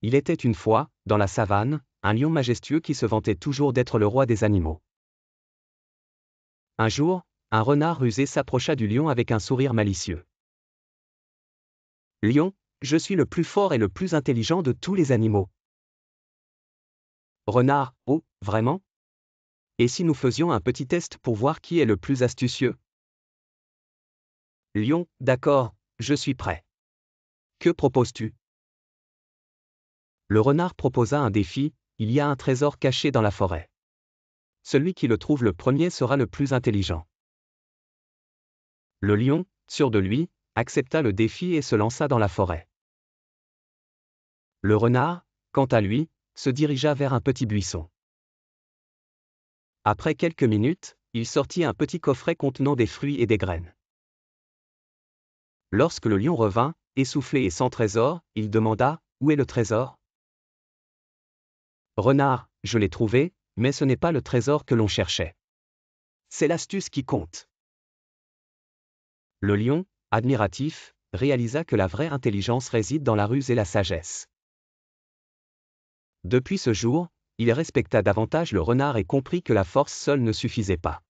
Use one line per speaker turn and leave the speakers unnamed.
Il était une fois, dans la savane, un lion majestueux qui se vantait toujours d'être le roi des animaux. Un jour, un renard rusé s'approcha du lion avec un sourire malicieux. Lion, je suis le plus fort et le plus intelligent de tous les animaux. Renard, oh, vraiment Et si nous faisions un petit test pour voir qui est le plus astucieux Lion, d'accord, je suis prêt. Que proposes-tu le renard proposa un défi, il y a un trésor caché dans la forêt. Celui qui le trouve le premier sera le plus intelligent. Le lion, sûr de lui, accepta le défi et se lança dans la forêt. Le renard, quant à lui, se dirigea vers un petit buisson. Après quelques minutes, il sortit un petit coffret contenant des fruits et des graines. Lorsque le lion revint, essoufflé et sans trésor, il demanda Où est le trésor Renard, je l'ai trouvé, mais ce n'est pas le trésor que l'on cherchait. C'est l'astuce qui compte. Le lion, admiratif, réalisa que la vraie intelligence réside dans la ruse et la sagesse. Depuis ce jour, il respecta davantage le renard et comprit que la force seule ne suffisait pas.